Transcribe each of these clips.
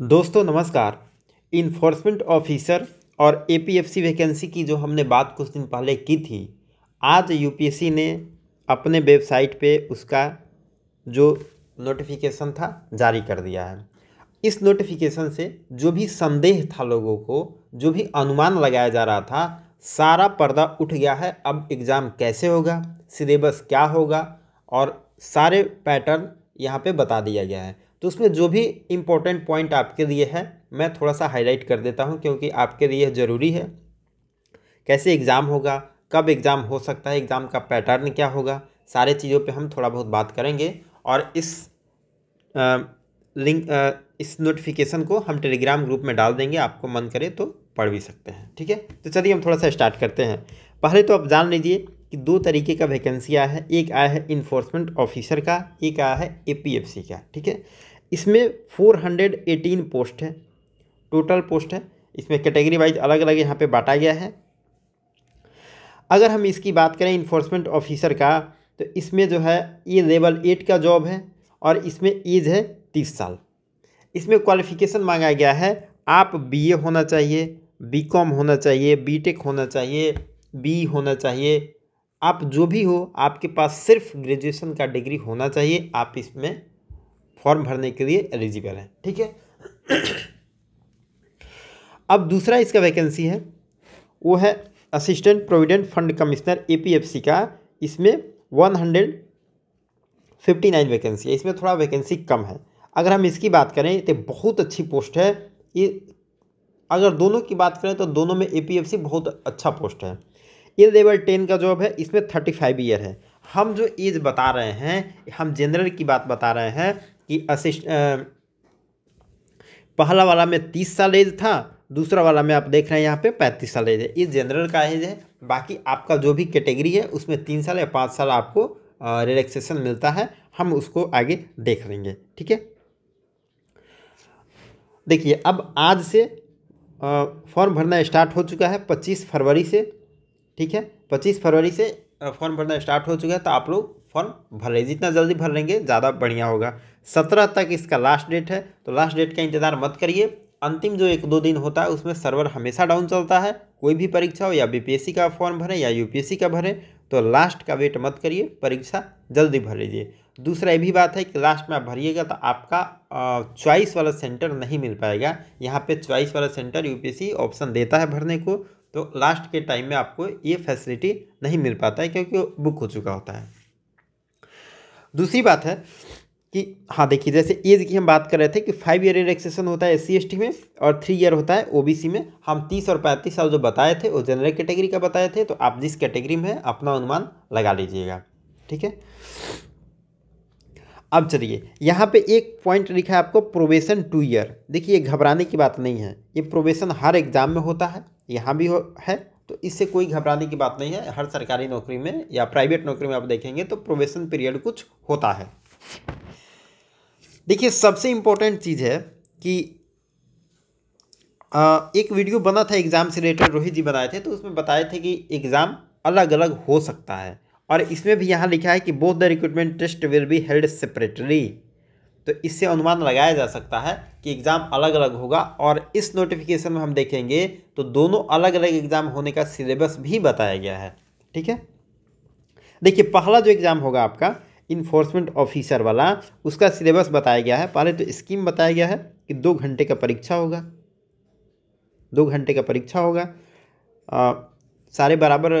दोस्तों नमस्कार enforcement officer और एपीएफसी वैकेंसी की जो हमने बात कुछ दिन पहले की थी आज यूपीएससी ने अपने वेबसाइट पे उसका जो नोटिफिकेशन था जारी कर दिया है इस नोटिफिकेशन से जो भी संदेह था लोगों को जो भी अनुमान लगाया जा रहा था सारा पर्दा उठ गया है अब एग्ज़ाम कैसे होगा सिलेबस क्या होगा और सारे पैटर्न यहाँ पे बता दिया गया है तो उसमें जो भी इम्पोर्टेंट पॉइंट आपके लिए है मैं थोड़ा सा हाईलाइट कर देता हूँ क्योंकि आपके लिए ज़रूरी है कैसे एग्ज़ाम होगा कब एग्ज़ाम हो सकता है एग्ज़ाम का पैटर्न क्या होगा सारे चीज़ों पे हम थोड़ा बहुत बात करेंगे और इस आ, लिंक आ, इस नोटिफिकेशन को हम टेलीग्राम ग्रुप में डाल देंगे आपको मन करे तो पढ़ भी सकते हैं ठीक है तो चलिए हम थोड़ा सा स्टार्ट करते हैं पहले तो आप जान लीजिए कि दो तरीके का वैकेंसी आया है एक आया है इन्फोर्समेंट ऑफिसर का एक आया है ए का ठीक है इसमें फोर हंड्रेड एटीन पोस्ट है टोटल पोस्ट है इसमें कैटेगरी वाइज अलग अलग यहाँ पे बांटा गया है अगर हम इसकी बात करें इन्फोर्समेंट ऑफिसर का तो इसमें जो है ये लेवल एट का जॉब है और इसमें एज है तीस साल इसमें क्वालिफिकेशन मांगा गया है आप बीए होना चाहिए बीकॉम होना चाहिए बीटेक होना चाहिए बी e होना चाहिए आप जो भी हो आपके पास सिर्फ ग्रेजुएशन का डिग्री होना चाहिए आप इसमें फॉर्म भरने के लिए एलिजिबल हैं ठीक है अब दूसरा इसका वैकेंसी है वो है assistant provident fund commissioner APFC का इसमें one hundred fifty nine vacancy है इसमें थोड़ा वैकेंसी कम है अगर हम इसकी बात करें तो बहुत अच्छी पोस्ट है ये अगर दोनों की बात करें तो दोनों में एपीएफसी बहुत अच्छा पोस्ट है ये लेवल टेन का जॉब है इसमें थर्टी फाइव ईयर है हम जो एज बता रहे हैं हम जनरल की बात बता रहे हैं कि असिस्ट पहला वाला में तीस साल एज था दूसरा वाला में आप देख रहे हैं यहाँ पे पैंतीस साल एज है इस जनरल का एज है बाकी आपका जो भी कैटेगरी है उसमें तीन साल या पाँच साल आपको रिलैक्सेशन मिलता है हम उसको आगे देख लेंगे ठीक है देखिए अब आज से फॉर्म भरना स्टार्ट हो चुका है पच्चीस फरवरी से ठीक है पच्चीस फरवरी से फॉर्म भरना स्टार्ट हो चुका है तो आप लोग फॉर्म भर रहे जितना जल्दी भर लेंगे ज़्यादा बढ़िया होगा सत्रह तक इसका लास्ट डेट है तो लास्ट डेट का इंतज़ार मत करिए अंतिम जो एक दो दिन होता है उसमें सर्वर हमेशा डाउन चलता है कोई भी परीक्षा हो या बीपीएससी का फॉर्म भरें या यूपीएससी का भरें तो लास्ट का वेट मत करिए परीक्षा जल्दी भर लीजिए दूसरा ये भी बात है कि लास्ट में आप भरिएगा तो आपका चॉइस वाला सेंटर नहीं मिल पाएगा यहाँ पे चॉइस वाला सेंटर यूपीएससी ऑप्शन देता है भरने को तो लास्ट के टाइम में आपको ये फैसिलिटी नहीं मिल पाता है क्योंकि बुक हो चुका होता है दूसरी बात है कि हाँ देखिए जैसे एज की हम बात कर रहे थे कि फाइव ईयर रिलैक्सेशन होता है एस सी में और थ्री ईयर होता है ओबीसी में हम तीस और पैंतीस साल जो बताए थे वो जनरल कैटेगरी का बताए थे तो आप जिस कैटेगरी में है अपना अनुमान लगा लीजिएगा ठीक है अब चलिए यहाँ पे एक पॉइंट लिखा है आपको प्रोबेशन टू ईयर देखिए घबराने की बात नहीं है ये प्रोबेशन हर एग्ज़ाम में होता है यहाँ भी हो है तो इससे कोई घबराने की बात नहीं है हर सरकारी नौकरी में या प्राइवेट नौकरी में आप देखेंगे तो प्रोबेशन पीरियड कुछ होता है देखिए सबसे इम्पोर्टेंट चीज़ है कि एक वीडियो बना था एग्ज़ाम से रिलेटेड रोहित जी बनाए थे तो उसमें बताए थे कि एग्ज़ाम अलग अलग हो सकता है और इसमें भी यहाँ लिखा है कि both the recruitment test will be held separately तो इससे अनुमान लगाया जा सकता है कि एग्ज़ाम अलग अलग होगा और इस नोटिफिकेशन में हम देखेंगे तो दोनों अलग अलग एग्ज़ाम होने का सिलेबस भी बताया गया है ठीक है देखिए पहला जो एग्ज़ाम होगा आपका इन्फोर्समेंट ऑफिसर वाला उसका सिलेबस बताया गया है पहले तो स्कीम बताया गया है कि दो घंटे का परीक्षा होगा दो घंटे का परीक्षा होगा आ, सारे बराबर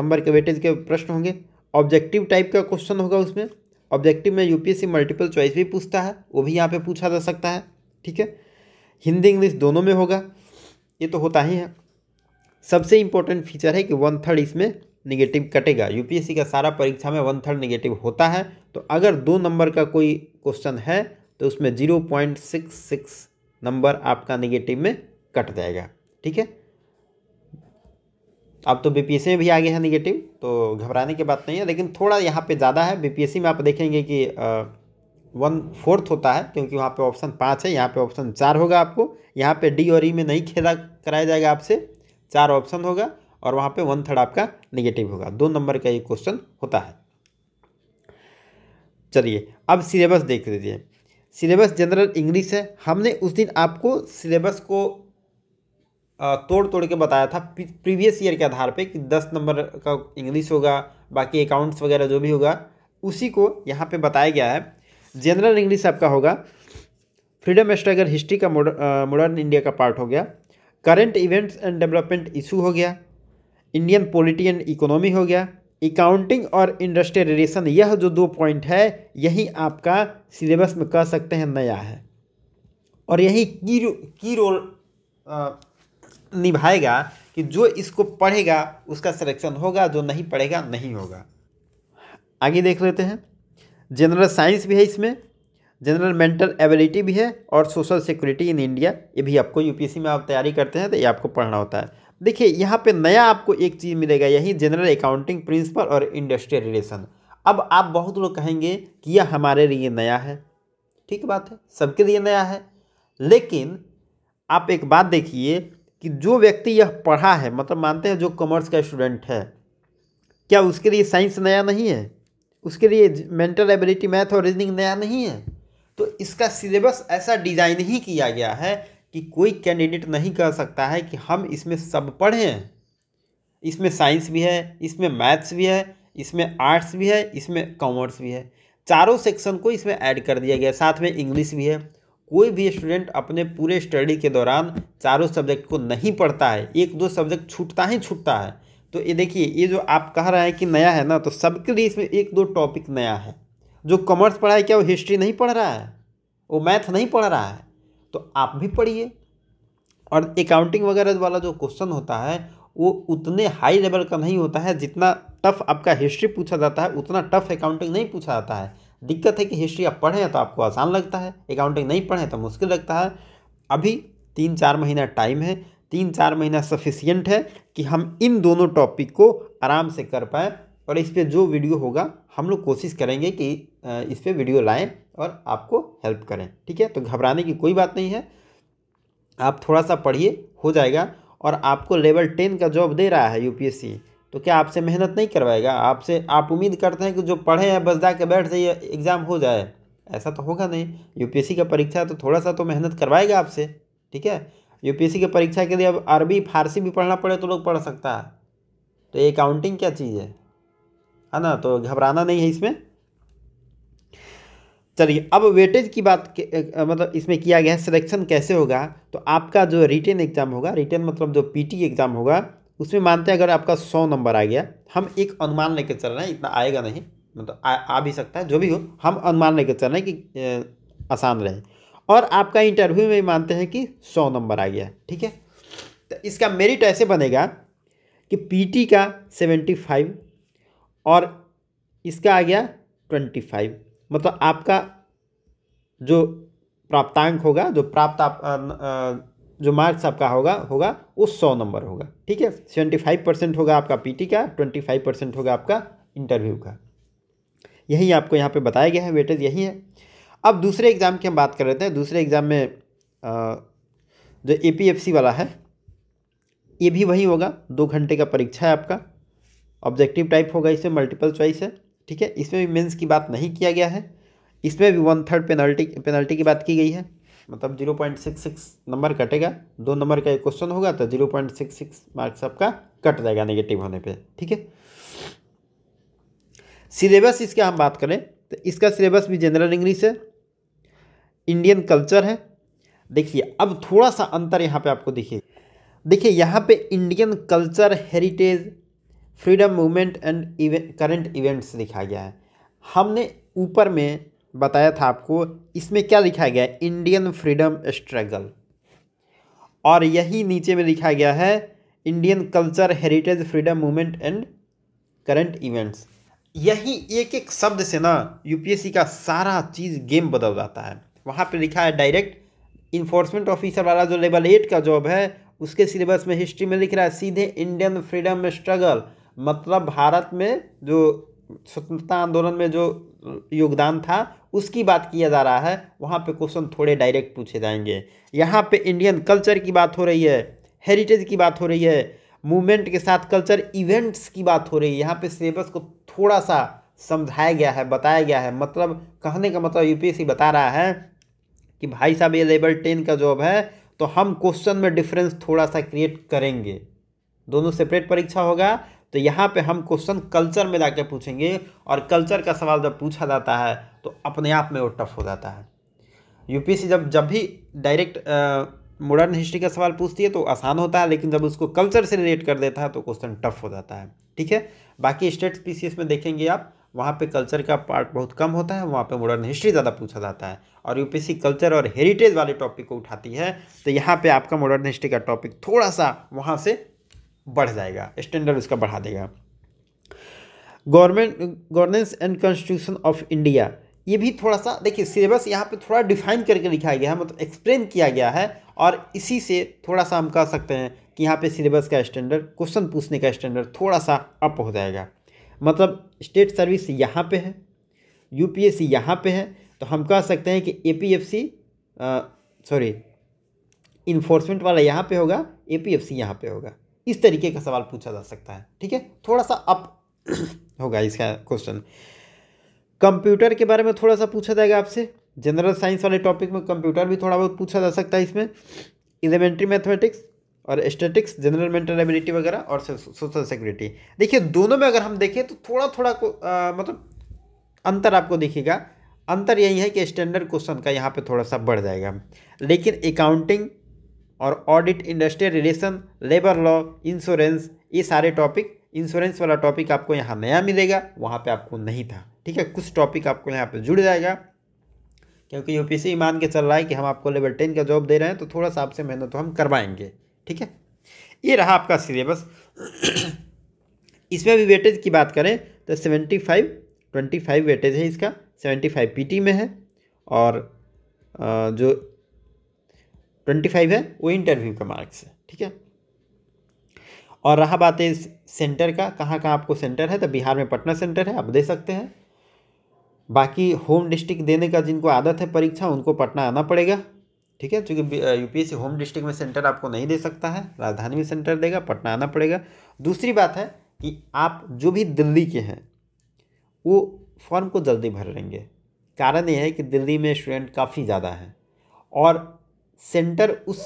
नंबर के वेटेज के प्रश्न होंगे ऑब्जेक्टिव टाइप का क्वेश्चन होगा उसमें ऑब्जेक्टिव में यूपीएससी मल्टीपल चॉइस भी पूछता है वो भी यहाँ पे पूछा जा सकता है ठीक है हिंदी इंग्लिश दोनों में होगा ये तो होता ही है सबसे इम्पोर्टेंट फीचर है कि वन थर्ड इसमें निगेटिव कटेगा यूपीएससी का सारा परीक्षा में वन थर्ड निगेटिव होता है तो अगर दो नंबर का कोई क्वेश्चन है तो उसमें zero point six six number आपका निगेटिव में कट जाएगा ठीक है अब तो बीपीएससी में भी आ गया है निगेटिव तो घबराने की बात नहीं है लेकिन थोड़ा यहाँ पे ज़्यादा है बीपीएससी में आप देखेंगे कि वन फोर्थ होता है क्योंकि वहाँ पे ऑप्शन पाँच है यहाँ पे ऑप्शन चार होगा आपको यहाँ पे डी और ई e में नहीं खेला कराया जाएगा आपसे चार ऑप्शन होगा और वहाँ पे वन थर्ड आपका निगेटिव होगा दो नंबर का ये क्वेश्चन होता है चलिए अब सिलेबस देख लीजिए सिलेबस जनरल इंग्लिश है हमने उस दिन आपको सिलेबस को तोड़ तोड़ के बताया था प्रीवियस ईयर के आधार पे कि दस नंबर का इंग्लिश होगा बाकी अकाउंट्स वगैरह जो भी होगा उसी को यहाँ पे बताया गया है जनरल इंग्लिश आपका होगा फ्रीडम स्ट्रगल हिस्ट्री का मॉडर्न इंडिया का पार्ट हो गया current events and development issue हो गया इंडियन पोलिटी एंड इकोनॉमी हो गया अकाउंटिंग और इंडस्ट्रियल रिलेशन यह जो दो पॉइंट है यही आपका सिलेबस में कह सकते हैं नया है और यही की रो, की रोल निभाएगा कि जो इसको पढ़ेगा उसका सिलेक्शन होगा जो नहीं पढ़ेगा नहीं होगा आगे देख लेते हैं जनरल साइंस भी है इसमें जनरल मेंटल एबिलिटी भी है और सोशल सिक्योरिटी इन इंडिया ये भी आपको यूपीएससी में आप तैयारी करते हैं तो ये आपको पढ़ना होता है देखिए यहाँ पे नया आपको एक चीज़ मिलेगा यही जनरल अकाउंटिंग प्रिंसिपल और इंडस्ट्रियल रिलेशन अब आप बहुत लोग कहेंगे कि यह हमारे लिए नया है ठीक बात है सबके लिए नया है लेकिन आप एक बात देखिए कि जो व्यक्ति यह पढ़ा है मतलब मानते हैं जो कॉमर्स का स्टूडेंट है क्या उसके लिए साइंस नया नहीं है उसके लिए मेंटल एबिलिटी मैथ और रीजनिंग नया नहीं है तो इसका सिलेबस ऐसा डिज़ाइन ही किया गया है कि कोई कैंडिडेट नहीं कह सकता है कि हम इसमें सब पढ़े हैं इसमें साइंस भी है इसमें मैथ्स भी है इसमें आर्ट्स भी है इसमें कॉमर्स भी है चारों सेक्शन को इसमें ऐड कर दिया गया साथ में इंग्लिश भी है कोई भी स्टूडेंट अपने पूरे स्टडी के दौरान चारों सब्जेक्ट को नहीं पढ़ता है एक दो सब्जेक्ट छूटता ही छूटता है तो ये देखिए ये जो आप कह रहे हैं कि नया है ना तो सबके लिए इसमें एक दो टॉपिक नया है जो कॉमर्स पढ़ा है क्या वो हिस्ट्री नहीं पढ़ रहा है वो मैथ नहीं पढ़ रहा है तो आप भी पढ़िए और अकाउंटिंग वगैरह वाला जो क्वेश्चन होता है वो उतने हाई लेवल का नहीं होता है जितना टफ आपका हिस्ट्री पूछा जाता है उतना टफ अकाउंटिंग नहीं पूछा जाता है दिक्कत है कि हिस्ट्री आप पढ़ें तो आपको आसान लगता है अकाउंटिंग नहीं पढ़ें तो मुश्किल लगता है अभी तीन चार महीना टाइम है तीन चार महीना सफिशियंट है कि हम इन दोनों टॉपिक को आराम से कर पाएँ और इस पर जो वीडियो होगा हम लोग कोशिश करेंगे कि इस पर वीडियो लाएँ और आपको हेल्प करें ठीक है तो घबराने की कोई बात नहीं है आप थोड़ा सा पढ़िए हो जाएगा और आपको लेवल टेन का जॉब दे रहा है यूपीएससी तो क्या आपसे मेहनत नहीं करवाएगा आपसे आप उम्मीद करते हैं कि जो पढ़े हैं बस जा के बैठ जाइए एग्ज़ाम हो जाए ऐसा तो होगा नहीं यूपीएससी का परीक्षा है तो थोड़ा सा तो मेहनत करवाएगा आपसे ठीक है यूपीएससी की परीक्षा के लिए अब अरबी फारसी भी पढ़ना पड़े तो लोग पढ़ सकता है तो ये काउंटिंग क्या चीज़ है है ना तो घबराना नहीं है इसमें चलिए अब वेटेज की बात मतलब इसमें किया गया है सिलेक्शन कैसे होगा तो आपका जो रिटेन एग्ज़ाम होगा रिटेन मतलब जो पीटी एग्ज़ाम होगा उसमें मानते हैं अगर आपका सौ नंबर आ गया हम एक अनुमान लेकर चल रहे हैं इतना आएगा नहीं मतलब आ, आ भी सकता है जो भी हो हम अनुमान लेकर चल रहे हैं कि ए, आसान रहे और आपका इंटरव्यू में मानते हैं कि सौ नंबर आ गया ठीक है तो इसका मेरिट ऐसे बनेगा कि पीटी का सेवेंटी फाइव और इसका आ गया ट्वेंटी फाइव मतलब आपका जो प्राप्तांक होगा जो प्राप्त आप आ, आ, जो मार्क्स आपका होगा होगा वो सौ नंबर होगा ठीक है सेवेंटी फाइव परसेंट होगा आपका पीटी का ट्वेंटी फाइव परसेंट होगा आपका इंटरव्यू का यही आपको यहाँ पे बताया गया है वेटेज यही है अब दूसरे एग्ज़ाम की हम बात कर रहे थे दूसरे एग्ज़ाम में आ, जो ए वाला है ये भी वही होगा दो घंटे का परीक्षा है आपका ऑब्जेक्टिव टाइप होगा इसमें मल्टीपल चॉइस है ठीक है इसमें भी मेन्स की बात नहीं किया गया है इसमें भी वन थर्ड पेनल्टी पेनल्टी की बात की गई है मतलब zero point six six number कटेगा दो नंबर का एक क्वेश्चन होगा तो zero point six six marks आपका कट जाएगा नेगेटिव होने पे ठीक है सिलेबस इसका हम बात करें तो इसका सिलेबस भी जनरल इंग्लिश है इंडियन कल्चर है देखिए अब थोड़ा सा अंतर यहाँ पे आपको दिखे देखिए यहाँ पे Indian culture heritage freedom movement and current events दिखाया गया है हमने ऊपर में बताया था आपको इसमें क्या लिखा गया है इंडियन फ्रीडम स्ट्रगल और यही नीचे में लिखा गया है Indian culture heritage freedom movement and current events यही एक एक शब्द से ना यूपीएससी का सारा चीज़ गेम बदल जाता है वहाँ पे लिखा है डायरेक्ट इन्फोर्समेंट ऑफिसर वाला जो लेवल एट का जॉब है उसके सिलेबस में हिस्ट्री में लिख रहा है सीधे इंडियन फ्रीडम स्ट्रगल मतलब भारत में जो स्वतंत्रता आंदोलन में जो योगदान था उसकी बात किया जा रहा है वहाँ पे क्वेश्चन थोड़े डायरेक्ट पूछे जाएंगे यहाँ पे इंडियन कल्चर की बात हो रही है हेरिटेज की बात हो रही है मूवमेंट के साथ कल्चर इवेंट्स की बात हो रही है यहाँ पे सिलेबस को थोड़ा सा समझाया गया है बताया गया है मतलब कहने का मतलब यूपीएससी बता रहा है कि भाई साहब ये लेवल टेन का जॉब है तो हम क्वेश्चन में डिफरेंस थोड़ा सा क्रिएट करेंगे दोनों सेपरेट परीक्षा होगा तो यहाँ पे हम क्वेश्चन कल्चर में जाके पूछेंगे और कल्चर का सवाल जब पूछा जाता है तो अपने आप में वो टफ हो जाता है यूपीएससी जब जब भी डायरेक्ट मॉडर्न हिस्ट्री का सवाल पूछती है तो आसान होता है लेकिन जब उसको कल्चर से रिलेट कर देता है तो क्वेश्चन टफ हो जाता है ठीक है बाकी स्टेट्स पी में देखेंगे आप वहाँ पे कल्चर का पार्ट बहुत कम होता है वहाँ पे मॉडर्न हिस्ट्री ज़्यादा पूछा जाता है और यूपीएससी कल्चर और हेरिटेज वाले टॉपिक को उठाती है तो यहाँ पे आपका मॉडर्न हिस्ट्री का टॉपिक थोड़ा सा वहाँ से बढ़ जाएगा स्टैंडर्ड उसका बढ़ा देगा government governance and constitution of India ये भी थोड़ा सा देखिए सिलेबस यहाँ पे थोड़ा डिफाइन करके लिखा गया है मतलब एक्सप्लेन किया गया है और इसी से थोड़ा सा हम कह सकते हैं कि यहाँ पे सिलेबस का स्टैंडर्ड क्वेश्चन पूछने का स्टैंडर्ड थोड़ा सा अप हो जाएगा मतलब स्टेट सर्विस यहाँ पे है यूपीएससी यहाँ पर है तो हम कह सकते हैं कि ए सॉरी इन्फोर्समेंट वाला यहाँ पर होगा ए यहाँ होगा इस तरीके का सवाल पूछा जा सकता है ठीक है थोड़ा सा अप होगा इसका क्वेश्चन कंप्यूटर के बारे में थोड़ा सा पूछा जाएगा आपसे जनरल साइंस वाले टॉपिक में कंप्यूटर भी थोड़ा बहुत पूछा जा सकता है इसमें एलिमेंट्री मैथमेटिक्स और स्टेटिक्स जनरल मेंटल एबिलिटी वगैरह और सोशल सिक्योरिटी देखिए दोनों में अगर हम देखें तो थोड़ा थोड़ा को आ, मतलब अंतर आपको दिखेगा अंतर यही है कि स्टैंडर्ड क्वेश्चन का यहाँ पे थोड़ा सा बढ़ जाएगा लेकिन अकाउंटिंग और audit industrial relation labour law insurance ये सारे टॉपिक इंश्योरेंस वाला टॉपिक आपको यहाँ नया मिलेगा वहाँ पे आपको नहीं था ठीक है कुछ टॉपिक आपको यहाँ पे जुड़ जाएगा क्योंकि पी मान के चल रहा है कि हम आपको लेवल टेन का जॉब दे रहे हैं तो थोड़ा सा आपसे मेहनत तो हम करवाएंगे ठीक है ये रहा आपका सिलेबस इसमें भी वेटेज की बात करें तो seventy five twenty five weightage है इसका सेवेंटी फाइव पी में है और जो ट्वेंटी फाइव है वो इंटरव्यू के मार्क्स है ठीक है और रहा बात है इस सेंटर का कहाँ कहाँ आपको सेंटर है तो बिहार में पटना सेंटर है आप दे सकते हैं बाकी होम डिस्ट्रिक्ट देने का जिनको आदत है परीक्षा उनको पटना आना पड़ेगा ठीक है क्योंकि यूपीएससी होम डिस्ट्रिक्ट में सेंटर आपको नहीं दे सकता है राजधानी में सेंटर देगा पटना आना पड़ेगा दूसरी बात है कि आप जो भी दिल्ली के हैं वो फॉर्म को जल्दी भर लेंगे कारण ये है कि दिल्ली में स्टूडेंट काफ़ी ज़्यादा हैं और सेंटर उस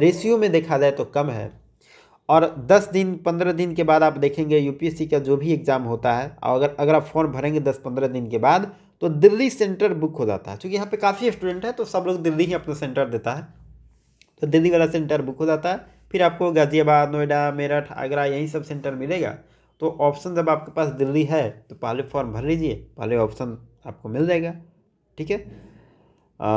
रेशियो में देखा जाए तो कम है और 10 दिन 15 दिन के बाद आप देखेंगे यूपीएससी का जो भी एग्ज़ाम होता है और अगर अगर आप फॉर्म भरेंगे 10-15 दिन के बाद तो दिल्ली सेंटर बुक हो जाता है क्योंकि यहाँ पे काफ़ी स्टूडेंट है तो सब लोग दिल्ली ही अपना सेंटर देता है तो दिल्ली वाला सेंटर बुक हो जाता है फिर आपको गाज़ियाबाद नोएडा मेरठ आगरा यही सब सेंटर मिलेगा तो ऑप्शन जब आपके पास दिल्ली है तो पहले फॉर्म भर लीजिए पहले ऑप्शन आपको मिल जाएगा ठीक है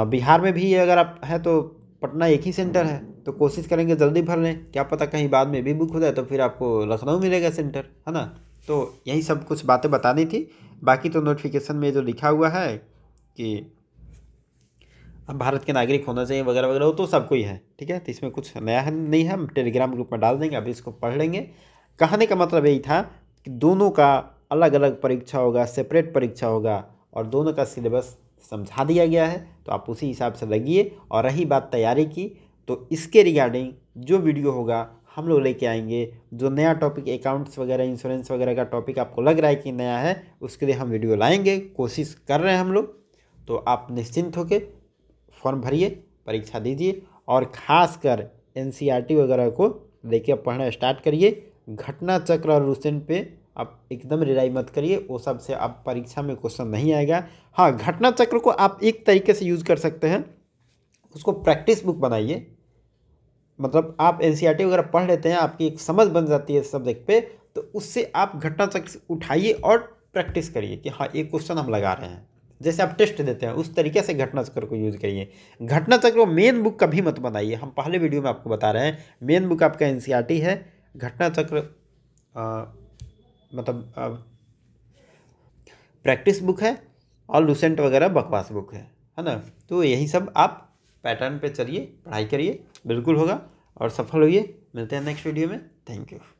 बिहार में भी अगर आप हैं तो पटना एक ही सेंटर है तो कोशिश करेंगे जल्दी भर लें क्या पता कहीं बाद में भी बुक हो जाए तो फिर आपको लखनऊ मिलेगा सेंटर है ना तो यही सब कुछ बातें बतानी थी बाकी तो नोटिफिकेशन में जो लिखा हुआ है कि अब भारत के नागरिक होना चाहिए वगैरह वगैरह वो तो सब कोई है ठीक है तो इसमें कुछ नया है नहीं है हम टेलीग्राम ग्रुप में डाल देंगे अभी इसको पढ़ लेंगे कहने का मतलब यही था कि दोनों का अलग अलग परीक्षा होगा सेपरेट परीक्षा होगा और दोनों का सिलेबस समझा दिया गया है तो आप उसी हिसाब से लगिए और रही बात तैयारी की तो इसके रिगार्डिंग जो वीडियो होगा हम लोग लेके आएंगे जो नया टॉपिक अकाउंट्स वगैरह इंश्योरेंस वगैरह का टॉपिक आपको लग रहा है कि नया है उसके लिए हम वीडियो लाएंगे कोशिश कर रहे हैं हम लोग तो आप निश्चिंत होकर फॉर्म भरिए परीक्षा दीजिए और ख़ासकर एन e वगैरह को लेके पढ़ना स्टार्ट करिए घटना चक्र और रूसेंट पे आप एकदम रिलाई मत करिए वो सब से आप परीक्षा में क्वेश्चन नहीं आएगा हाँ घटना चक्र को आप एक तरीके से यूज़ कर सकते हैं उसको प्रैक्टिस बुक बनाइए मतलब आप एन e वगैरह पढ़ लेते हैं आपकी एक समझ बन जाती है इस सब्जेक्ट पे तो उससे आप घटना चक्र उठाइए और प्रैक्टिस करिए कि हाँ ये क्वेश्चन हम लगा रहे हैं जैसे आप टेस्ट देते हैं उस तरीके से घटना चक्र को यूज़ करिए घटना चक्र मेन बुक कभी मत बनाइए हम पहले वीडियो में आपको बता रहे हैं मेन बुक आपका एन e है घटना चक्र मतलब प्रैक्टिस बुक है और लूसेंट वगैरह बकवास बुक है है ना तो यही सब आप पैटर्न पे चलिए पढ़ाई करिए बिल्कुल होगा और सफल होइए मिलते हैं नेक्स्ट वीडियो में थैंक यू